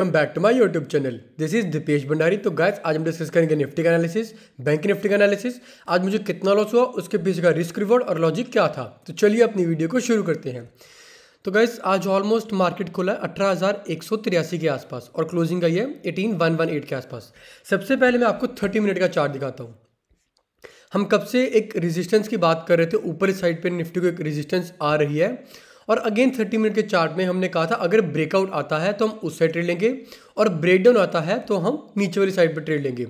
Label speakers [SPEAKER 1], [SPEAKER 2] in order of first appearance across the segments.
[SPEAKER 1] welcome back to my YouTube channel this is Deepesh Bhandari तो guys आज हम डिस्कस करेंगे निफ्टी का एनालिसिस बैंक निफ्टी का एनालिसिस आज मुझे कितना लॉस हुआ उसके पीछे का रिस्क रिवॉर्ड और लॉजिक क्या था तो चलिए अपनी वीडियो को शुरू करते हैं तो गैस आज ऑलमोस्ट मार्केट खुला है अठारह के आसपास और क्लोजिंग आई है एटीन वन वन एट के आसपास सबसे पहले मैं आपको थर्टी मिनट का चार्ट दिखाता हूँ हम कब से एक रेजिस्टेंस की बात कर रहे थे ऊपर साइड पर निफ्टी को एक रेजिस्टेंस आ रही है और अगेन थर्टी मिनट के चार्ट में हमने कहा था अगर ब्रेकआउट आता है तो हम उस साइड ट्रेड लेंगे और ब्रेकडाउन आता है तो हम नीचे वाली साइड पर ट्रेड लेंगे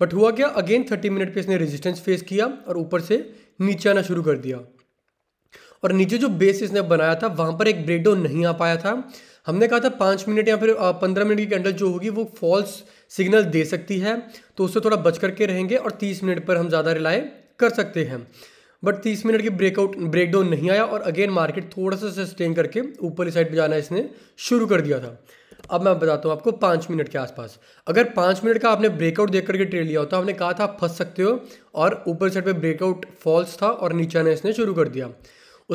[SPEAKER 1] बट हुआ क्या अगेन थर्टी मिनट पे इसने रेजिस्टेंस फेस किया और ऊपर से नीचे आना शुरू कर दिया और नीचे जो बेस इसने बनाया था वहाँ पर एक ब्रेकडाउन नहीं आ पाया था हमने कहा था पाँच मिनट या फिर पंद्रह मिनट की कैंडल जो होगी वो फॉल्स सिग्नल दे सकती है तो उससे थोड़ा बच करके रहेंगे और तीस मिनट पर हम ज़्यादा रिलाई कर सकते हैं बट तीस मिनट की ब्रेकआउट ब्रेकडाउन नहीं आया और अगेन मार्केट थोड़ा सा सस्टेन करके ऊपर साइड पर जाना इसने शुरू कर दिया था अब मैं बताता हूँ आपको पाँच मिनट के आसपास अगर पाँच मिनट का आपने ब्रेकआउट देख करके ट्रेड लिया होता तो आपने कहा था आप फंस सकते हो और ऊपर साइड पे ब्रेकआउट फॉल्स था और नीचे आना इसने शुरू कर दिया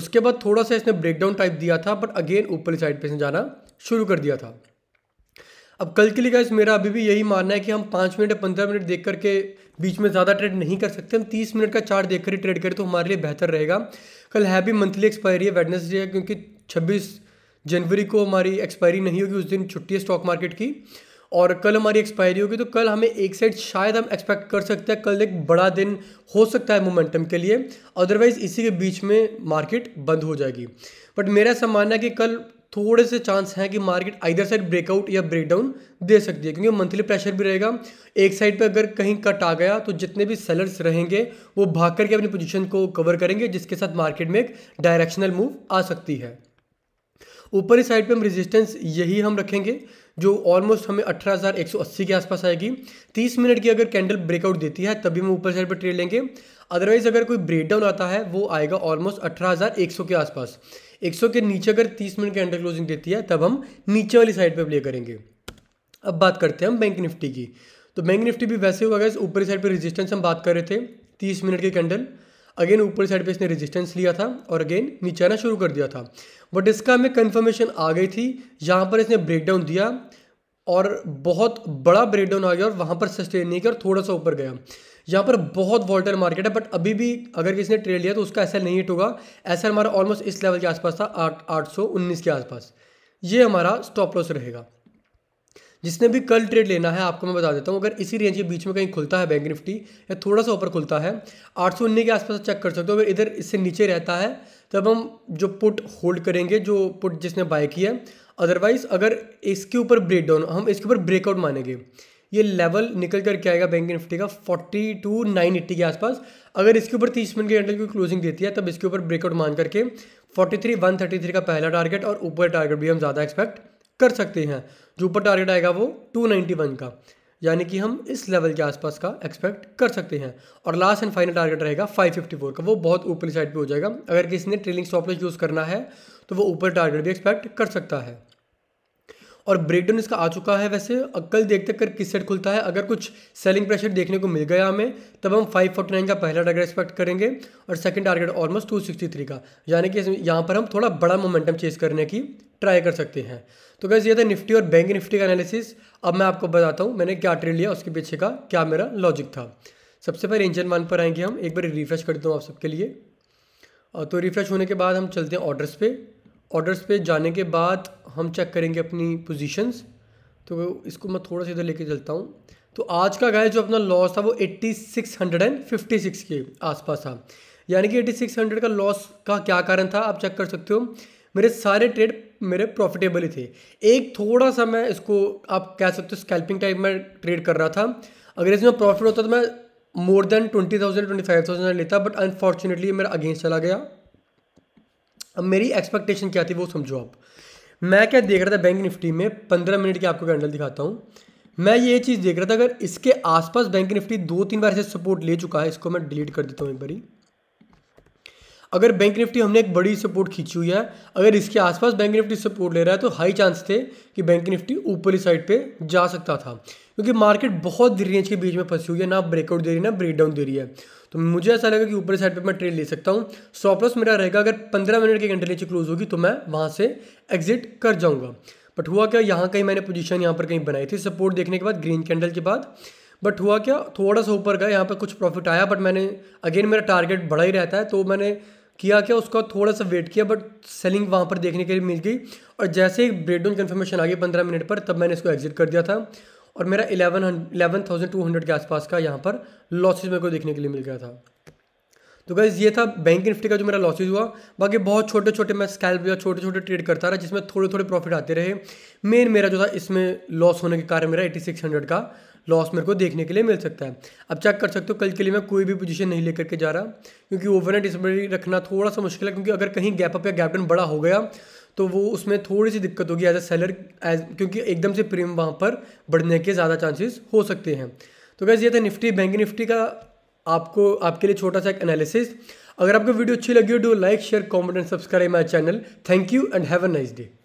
[SPEAKER 1] उसके बाद थोड़ा सा इसने ब्रेकडाउन टाइप दिया था बट अगेन ऊपर साइड पे इसने जाना शुरू कर दिया था अब कल के लिए गाइस मेरा अभी भी यही मानना है कि हम पाँच मिनट या पंद्रह मिनट देख करके बीच में ज़्यादा ट्रेड नहीं कर सकते हम तीस मिनट का चार्ट देख कर ही ट्रेड करें तो हमारे लिए बेहतर रहेगा कल भी मंथली एक्सपायरी है वेडनेसडे है क्योंकि छब्बीस जनवरी को हमारी एक्सपायरी नहीं होगी उस दिन छुट्टी है स्टॉक मार्केट की और कल हमारी एक्सपायरी होगी तो कल हमें एक साइड शायद हम एक्सपेक्ट कर सकते हैं कल एक बड़ा दिन हो सकता है मोमेंटम के लिए अदरवाइज़ इसी के बीच में मार्केट बंद हो जाएगी बट मेरा ऐसा मानना है कि कल थोड़े से चांस हैं कि मार्केट आइधर साइड ब्रेकआउट या ब्रेकडाउन दे सकती है क्योंकि मंथली प्रेशर भी रहेगा एक साइड पे अगर कहीं कट आ गया तो जितने भी सेलर्स रहेंगे वो भाग करके अपनी पोजीशन को कवर करेंगे जिसके साथ मार्केट में एक डायरेक्शनल मूव आ सकती है ऊपरी साइड पे हम रेजिस्टेंस यही हम रखेंगे जो ऑलमोस्ट हमें 18,180 के आसपास आएगी 30 मिनट की अगर कैंडल ब्रेकआउट देती है तभी हम ऊपर साइड पर ट्रेड लेंगे अदरवाइज़ अगर कोई ब्रेकडाउन आता है वो आएगा ऑलमोस्ट अठारह हज़ार एक सौ के आसपास एक सौ के नीचे अगर तीस मिनट के अंडर क्लोजिंग देती है तब हम नीचे वाली साइड पर प्ले करेंगे अब बात करते हैं हम बैंक निफ्टी की तो बैंक निफ्टी भी वैसे हुआ गया ऊपरी साइड पर रेजिस्टेंस हम बात कर रहे थे तीस मिनट के कैंडल अगेन ऊपर साइड पे इसने रेजिस्टेंस लिया था और अगेन नीचे आना शुरू कर दिया था बट इसका हमें कन्फर्मेशन आ गई थी जहाँ पर इसने ब्रेकडाउन दिया और बहुत बड़ा ब्रेकडाउन आ गया और वहाँ पर सस्टेन नहीं किया और थोड़ा सा ऊपर गया यहाँ पर बहुत वॉल्टर मार्केट है बट अभी भी अगर किसी ने ट्रेड लिया तो उसका एस नहीं हिट होगा एस हमारा ऑलमोस्ट इस लेवल के आसपास था आठ आठ सौ उन्नीस के आसपास ये हमारा स्टॉप लॉस रहेगा जिसने भी कल ट्रेड लेना है आपको मैं बता देता हूँ अगर इसी रेंज के बीच में कहीं खुलता है बैंक निफ्टी या थोड़ा सा ऊपर खुलता है आठ सौ उन्नीस के आसपास चेक कर सकते हो अगर इधर इससे नीचे रहता है तब हम जो पुट होल्ड करेंगे जो पुट जिसने बाय किया है अदरवाइज अगर इसके ऊपर ब्रेक डाउन हम इसके ऊपर ब्रेकआउट मानेंगे ये लेवल निकल करके आएगा बैंक निफ्टी का फोर्टी टू नाइन एट्टी के आसपास अगर इसके ऊपर तीस मिनट के अंडर कोई क्लोजिंग देती है तब इसके ऊपर ब्रेकआउट मान करके forty three one thirty three का पहला टारगेट और ऊपर टारगेट भी हम ज़्यादा एक्सपेक्ट कर सकते हैं जो ऊपर टारगेट आएगा वो टू नाइन्टी वन का यानी कि हम इस लेवल के आसपास का एक्सपेक्ट कर सकते हैं और लास्ट एंड फाइनल टारगेट रहेगा 554 का वो बहुत ऊपरी साइड पे हो जाएगा अगर किसी ने ट्रेलिंग स्टॉप लॉस यूज़ करना है तो वो ऊपर टारगेट भी एक्सपेक्ट कर सकता है और ब्रेकडाउन इसका आ चुका है वैसे कल देखते कर किस सेट खुलता है अगर कुछ सेलिंग प्रेशर देखने को मिल गया हमें तब हम 549 का पहला टारगेट एक्सपेक्ट करेंगे और सेकंड टारगेट ऑलमोस्ट 263 का यानी कि यहाँ पर हम थोड़ा बड़ा मोमेंटम चेस करने की ट्राई कर सकते हैं तो कैसे ये था निफ्टी और बैंक निफ्टी का एनालिसिस अब मैं आपको बताता हूँ मैंने क्या ट्रेड लिया उसके पीछे का क्या मेरा लॉजिक था सबसे पहले इंजन वन पर आएंगे हम एक बार रिफ्रेश कर हूँ आप सबके लिए तो रिफ्रेश होने के बाद हम चलते हैं ऑर्डर्स पे ऑर्डर्स पे जाने के बाद हम चेक करेंगे अपनी पोजीशंस तो इसको मैं थोड़ा सा इधर लेके चलता हूँ तो आज का गाय जो अपना लॉस था वो eighty six hundred and fifty six के आसपास था यानी कि एट्टी सिक्स हंड्रेड का लॉस का क्या कारण था आप चेक कर सकते हो मेरे सारे ट्रेड मेरे प्रॉफिटेबल ही थे एक थोड़ा सा मैं इसको आप कह सकते हो स्कैल्पिंग टाइप में ट्रेड कर रहा था अगर इसमें प्रॉफिट होता तो मैं more than twenty thousand twenty five thousand लेता बट अनफॉर्चुनेटली मेरा अगेंस्ट चला गया अब मेरी एक्सपेक्टेशन क्या थी वो समझो आप मैं क्या देख रहा था बैंक निफ्टी में पंद्रह मिनट की आपको कैंडल दिखाता हूँ मैं ये चीज़ देख रहा था अगर इसके आसपास बैंक निफ्टी दो तीन बार से सपोर्ट ले चुका है इसको मैं डिलीट कर देता हूँ एक बारी अगर बैंक निफ्टी हमने एक बड़ी सपोर्ट खींची हुई है अगर इसके आसपास बैंक निफ्टी सपोर्ट ले रहा है तो हाई चांस थे कि बैंक निफ्टी ऊपरी साइड पे जा सकता था क्योंकि मार्केट बहुत रेंज के बीच में फंसी हुई है ना ब्रेकआउट दे रही है ना ब्रेकडाउन दे रही है तो मुझे ऐसा लगा कि ऊपर साइड पे मैं ट्रेड ले सकता हूँ स्टॉप लॉस मेरा रहेगा अगर पंद्रह मिनट के घंटे नीचे क्लोज होगी तो मैं वहाँ से एग्जिट कर जाऊँगा बट हुआ क्या यहाँ कहीं मैंने पोजीशन यहाँ पर कहीं बनाई थी सपोर्ट देखने के बाद ग्रीन कैंडल के बाद बट हुआ क्या थोड़ा सा ऊपर गया यहाँ पर कुछ प्रॉफिट आया बट मैंने अगेन मेरा टारगेट बढ़ा ही रहता है तो मैंने किया क्या उसका थोड़ा सा वेट किया बट सेलिंग वहाँ पर देखने के लिए मिल गई और जैसे ही ब्रेक डाउन कन्फर्मेशन आ गई पंद्रह मिनट पर तब मैंने इसको एग्जिट कर दिया था और मेरा eleven eleven thousand two hundred के आसपास का यहाँ पर लॉसेज मेरे को देखने के लिए मिल गया था तो गाइज ये था बैंक निफ्टी का जो मेरा लॉसेज हुआ बाकी बहुत छोटे छोटे मैं स्कैल्प या छोटे छोटे ट्रेड करता रहा जिसमें थोड़े थोड़े प्रॉफिट आते रहे मेन मेरा जो था इसमें लॉस होने के कारण मेरा एटी सिक्स हंड्रेड का लॉस मेरे को देखने के लिए मिल सकता है अब चेक कर सकते हो कल के लिए मैं कोई भी पोजीशन नहीं लेकर के जा रहा क्योंकि ओवरनाइट स्टेबिलिटी रखना थोड़ा सा मुश्किल है क्योंकि अगर कहीं गैप अप या गैप डाउन बड़ा हो गया तो वो उसमें थोड़ी सी दिक्कत होगी एज अ सेलर एज क्योंकि एकदम से प्रीमियम वहाँ पर बढ़ने के ज़्यादा चांसेस हो सकते हैं तो कैसे ये था निफ्टी बैंक निफ्टी का आपको आपके लिए छोटा सा एक एनालिसिस अगर आपको वीडियो अच्छी लगी हो तो like share comment and subscribe my channel thank you and have a nice day